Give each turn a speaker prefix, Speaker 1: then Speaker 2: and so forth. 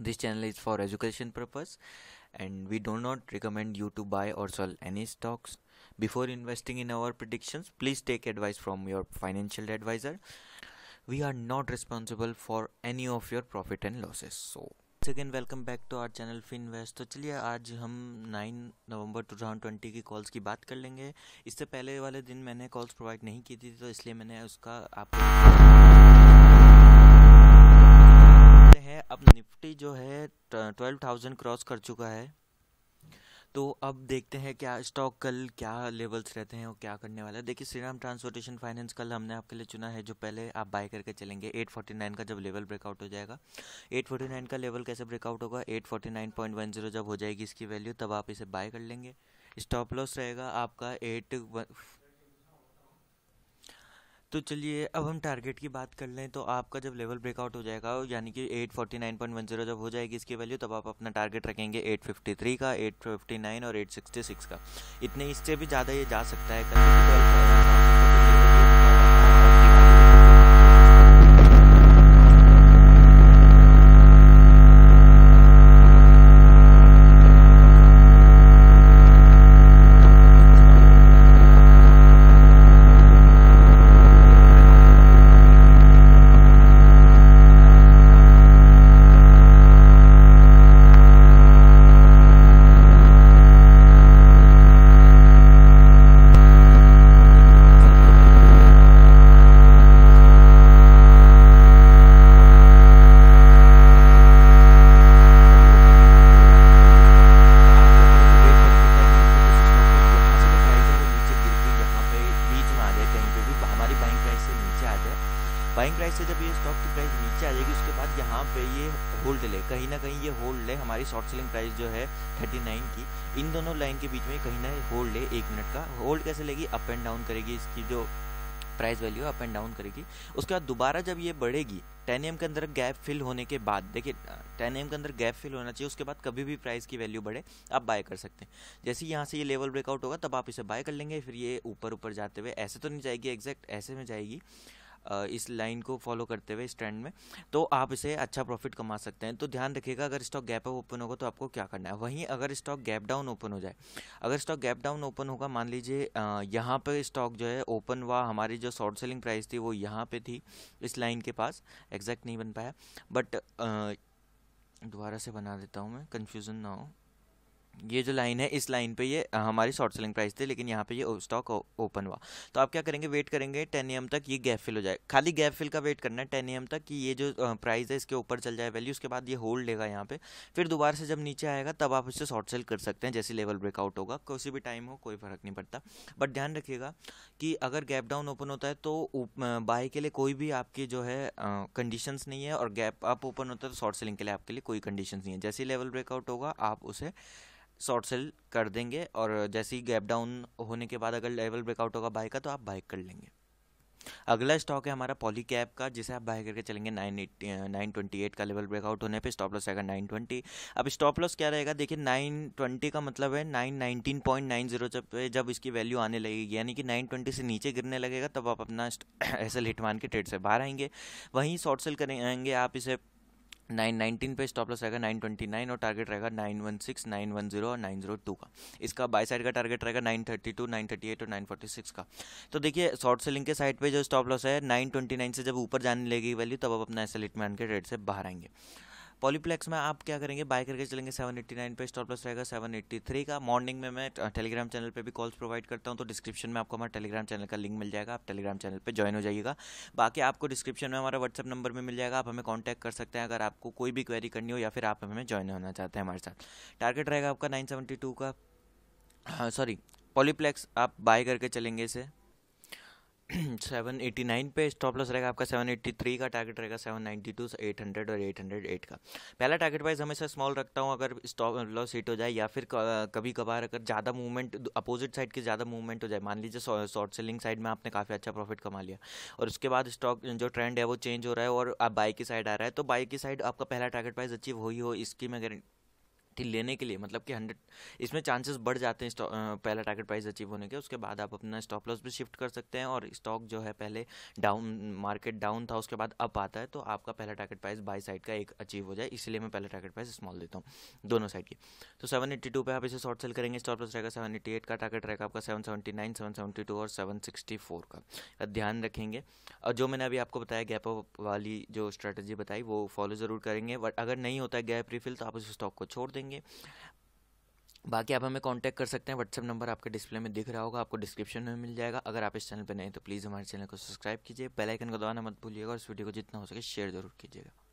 Speaker 1: This channel is for education purpose and we do not recommend you to buy or sell any stocks. Before investing in our predictions, please take advice from your financial advisor. We are not responsible for any of your profit and losses. So again welcome back to our channel Finvest तो चलिए आज हम 9 नवंबर 2020 की calls की बात कर लेंगे इससे पहले वाले दिन मैंने कॉल्स प्रोवाइड नहीं की थी तो इसलिए मैंने उसका आपको अब निफ्टी जो है ट्वेल्व थाउजेंड क्रॉस कर चुका है तो अब देखते हैं क्या स्टॉक कल क्या लेवल्स रहते हैं और क्या करने वाला है देखिए श्रीराम ट्रांसपोर्टेशन फाइनेंस कल हमने आपके लिए चुना है जो पहले आप बाय करके चलेंगे 849 का जब लेवल ब्रेकआउट हो जाएगा 849 का लेवल कैसे ब्रेकआउट होगा 849.10 जब हो जाएगी इसकी वैल्यू तब आप इसे बाय कर लेंगे स्टॉप लॉस रहेगा आपका एट तो चलिए अब हम टारगेट की बात कर लें तो आपका जब लेवल ब्रेकआउट हो जाएगा यानी कि 849.10 जब हो जाएगी इसकी वैल्यू तब आप अपना टारगेट रखेंगे 853 का 859 और 866 का इतने इससे भी ज़्यादा ये जा सकता है बाइंग प्राइस से जब ये स्टॉक की प्राइस नीचे आ जाएगी उसके बाद यहाँ पे ये होल्ड ले कहीं ना कहीं ये होल्ड ले हमारी शॉर्ट सेलिंग प्राइस जो है 39 की इन दोनों लाइन के बीच में कहीं ना होल्ड ले एक मिनट का होल्ड कैसे लेगी अप एंड डाउन करेगी इसकी जो price value up and down करेगी उसके बाद दोबारा जब ये बढ़ेगी टेन एम के अंदर गैप फिल होने के बाद देखिए टेन एम के अंदर गैप फिल होना चाहिए उसके बाद कभी भी प्राइस की वैल्यू बढ़े आप बाय कर सकते हैं जैसे ही यहाँ से ये लेवल ब्रेकआउट होगा तब आप इसे बाय कर लेंगे फिर ये ऊपर ऊपर जाते हुए ऐसे तो नहीं जाएगी एग्जैक्ट ऐसे में जाएगी इस लाइन को फॉलो करते हुए इस ट्रेंड में तो आप इसे अच्छा प्रॉफिट कमा सकते हैं तो ध्यान रखिएगा अगर स्टॉक गैप अप ओपन होगा तो आपको क्या करना है वहीं अगर स्टॉक गैप डाउन ओपन हो जाए अगर स्टॉक गैप डाउन ओपन होगा मान लीजिए यहाँ पर स्टॉक जो है ओपन हुआ हमारी जो शॉर्ट सेलिंग प्राइस थी वो यहाँ पर थी इस लाइन के पास एग्जैक्ट नहीं बन पाया बट दोबारा से बना देता हूँ मैं कन्फ्यूज़न ना हो ये जो लाइन है इस लाइन पे ये हमारी शॉर्ट सेलिंग प्राइस थी लेकिन यहाँ पे ये स्टॉक ओपन हुआ तो आप क्या करेंगे वेट करेंगे टेन एम तक ये गैप फिल हो जाए खाली गैप फिल का वेट करना है टेन एम तक कि ये जो प्राइस है इसके ऊपर चल जाए वैल्यू उसके बाद ये होल्ड लेगा यहाँ पे फिर दोबारा से जब नीचे आएगा तब आप इससे शॉर्ट सेल कर सकते हैं जैसे लेवल ब्रेकआउट होगा किसी भी टाइम हो कोई फर्क नहीं पड़ता बट ध्यान रखिएगा कि अगर गैप डाउन ओपन होता है तो बाई के लिए कोई भी आपकी जो है कंडीशन नहीं है और गैप अप ओपन होता है तो शॉर्ट सेलिंग के लिए आपके लिए कोई कंडीशन नहीं है जैसे लेवल ब्रेकआउट होगा आप उसे शॉर्ट सेल कर देंगे और जैसे ही गैप डाउन होने के बाद अगर लेवल ब्रेकआउट होगा बाइक का तो आप बाइक कर लेंगे अगला स्टॉक है हमारा पॉली कैप का जिसे आप बाय करके चलेंगे nine eighty nine twenty eight का लेवल ब्रेकआउट होने पे स्टॉप लॉस रहेगा नाइन ट्वेंटी अब स्टॉप लॉस क्या रहेगा देखिए नाइन ट्वेंटी का मतलब है nine nineteen point nine zero जब जब इसकी वैल्यू आने लगेगी यानी कि नाइन ट्वेंटी से नीचे गिरने लगेगा तब आप अपना एस एल हिट मान के ट्रेड से बाहर आएंगे वहीं शॉर्ट सेल करेंगे आप इसे नाइन नाइनटीन पे स्टॉप लॉस रहेगा नाइन ट्वेंटी नाइन और टारगेट रहेगा nine one six nine one zero और नाइन जीरो टू का इसका बाय साइड का टारगेट रहेगा nine thirty two nine thirty eight और नाइन फोर्टी सिक्स का तो देखिए शॉर्ट सेलिंग के साइड पे जो स्टॉप लॉस है नाइन ट्वेंटी नाइन से जब ऊपर जाने लगेगी वैल्यू तब आप अपना एसलिट में आन के रेट से बाहर आएंगे पॉलीप्लेक्स में आप क्या करेंगे बाय करके चलेंगे सेवन एट्टी नाइन पे स्टॉप लॉस रहेगा थ्री का मॉर्निंग में मैं टेलीग्राम चैनल पे भी कॉल्स प्रोवाइड करता हूँ तो डिस्क्रिप्शन में आपको हमारा टेलीग्राम चैनल का लिंक मिल जाएगा आप टेलीग्राम चैनल पर ज्वाइन हो जाइएगा बाकी आपको डिस्क्रिप्शन में हमारा व्हाट्सअप नंबर भी मिल जाएगा आप हमें कॉन्टैक्ट कर सकते हैं अगर आपको कोई भी क्वेरी करनी हो या फिर आप हमें ज्वाइन होना चाहते हैं हमारे साथ टारगेट रहेगा आपका नाइन का सॉरी हाँ, पॉलीप्लेक्स आप बाय करके चलेंगे इसे सेवन एटी नाइन पे स्टॉप लॉस रहेगा आपका सेवन एट्टी थ्री का टारगेट रहेगा seven ninety two eight hundred और एट हंड्रेड एट का पहला टारगेट वाइज हमेशा स्मॉल रखता हूँ अगर स्टॉप लॉस हिट हो जाए या फिर कभी कभार अगर ज़्यादा मूवमेंट अपोजिट साइड की ज़्यादा मूवमेंट हो जाए मान लीजिए शॉर्ट सेलिंग साइड में आपने काफ़ी अच्छा प्रॉफिट कमा लिया और उसके बाद स्टॉक जो ट्रेंड है वो चेंज हो रहा है और आप बाई की साइड आ रहा है तो बाई की साइड आपका पहला टारगेट वाइज अचीव हो ही हो इसकी मैं थी लेने के लिए मतलब कि हंड्रेड इसमें चांसेस बढ़ जाते हैं पहला टारगेट प्राइस अचीव होने के उसके बाद आप अपना स्टॉप लॉस भी शिफ्ट कर सकते हैं और स्टॉक जो है पहले डाउन मार्केट डाउन था उसके बाद अप आता है तो आपका पहला टारगेट प्राइस बाई साइड का एक अचीव हो जाए इसलिए मैं पहला टारगेट प्राइस स्मॉल देता हूँ दोनों साइड की तो सेवन एट्टी टू पर आप इसे शॉर्ट सेल करेंगे स्टॉप लॉस रहेगा सेवन एट्टी एट का टारगेट रहेगा आपका seven seventy nine seven seventy two और सेवन सिक्सटी फोर का ध्यान रखेंगे और जो मैंने अभी आपको बताया गैप वाली जो स्ट्रैटेजी बताई वो फॉलो ज़रूर करेंगे बट अगर नहीं होता है गैप रिफिल तो आप उस स्टॉक को छोड़ देंगे करेंगे बाकी आप हमें कांटेक्ट कर सकते हैं व्हाट्सअप नंबर आपके डिस्प्ले में दिख रहा होगा आपको डिस्क्रिप्शन में मिल जाएगा अगर आप इस चैनल पर नहीं तो प्लीज़ हमारे चैनल को सब्सक्राइब कीजिए बेल आइकन को दबाना मत भूलिएगा और इस वीडियो को जितना हो सके शेयर जरूर कीजिएगा